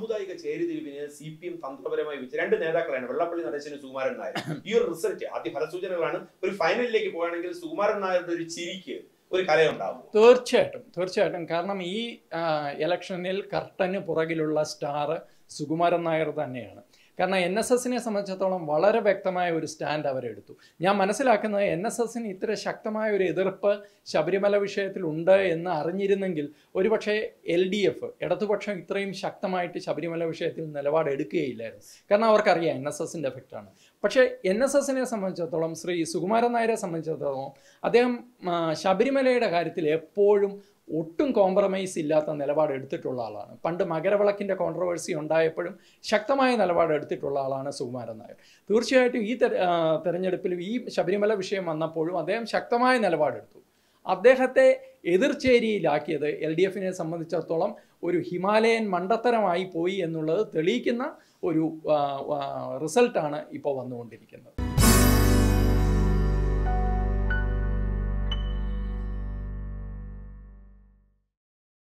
സാമുദായിക ചേരിതിരിവിന് C P M തന്ത്രപരമായി വെച്ച് രണ്ട് നേതാക്കളാണ് വെള്ളപ്പള്ളി നടേശനും സുകുമാരൻ നായർ ഈ ഒരു റിസൾട്ട് ആദ്യ ഫലസൂചനകളാണ് ഒരു ഫൈനലിലേക്ക് പോവുകയാണെങ്കിൽ സുകുമാരൻ നായരുടെ ഒരു ചിരിക്ക് ഒരു കലയുണ്ടാവും തീർച്ചയായിട്ടും തീർച്ചയായിട്ടും കാരണം ഈ ഇലക്ഷനിൽ കർട്ടന് പുറകിലുള്ള സ്റ്റാർ സുകുമാരൻ നായർ തന്നെയാണ് കാരണം എൻ എസ് എസിനെ സംബന്ധിച്ചിടത്തോളം വളരെ വ്യക്തമായ ഒരു സ്റ്റാൻഡ് അവരെടുത്തു ഞാൻ മനസ്സിലാക്കുന്നത് എൻ എസ് എസിന് ഇത്ര ശക്തമായ ഒരു എതിർപ്പ് ശബരിമല വിഷയത്തിലുണ്ട് എന്ന് അറിഞ്ഞിരുന്നെങ്കിൽ ഒരുപക്ഷെ എൽ ഡി എഫ് ഇടതുപക്ഷം ഇത്രയും ശക്തമായിട്ട് ശബരിമല വിഷയത്തിൽ നിലപാടെടുക്കുകയില്ലായിരുന്നു കാരണം അവർക്കറിയാം എൻ എസ് എസിൻ്റെ എഫക്റ്റാണ് പക്ഷേ എൻ എസ് എസിനെ സംബന്ധിച്ചിടത്തോളം ശ്രീ സുകുമാരൻ നായരെ സംബന്ധിച്ചിടത്തോളം അദ്ദേഹം ശബരിമലയുടെ കാര്യത്തിൽ എപ്പോഴും ഒട്ടും കോംപ്രമൈസ് ഇല്ലാത്ത നിലപാട് എടുത്തിട്ടുള്ള ആളാണ് പണ്ട് മകരവിളക്കിൻ്റെ കോൺട്രവേഴ്സി ഉണ്ടായപ്പോഴും ശക്തമായ നിലപാട് എടുത്തിട്ടുള്ള ആളാണ് സുകുമാരൻ നായർ തീർച്ചയായിട്ടും ഈ തെരഞ്ഞെടുപ്പിലും ഈ ശബരിമല വിഷയം വന്നപ്പോഴും അദ്ദേഹം ശക്തമായ നിലപാടെടുത്തു അദ്ദേഹത്തെ എതിർചേരിയിലാക്കിയത് എൽ ഡി എഫിനെ സംബന്ധിച്ചിടത്തോളം ഒരു ഹിമാലയൻ മണ്ടത്തരമായി പോയി എന്നുള്ളത് തെളിയിക്കുന്ന ഒരു റിസൾട്ടാണ് ഇപ്പോൾ വന്നുകൊണ്ടിരിക്കുന്നത്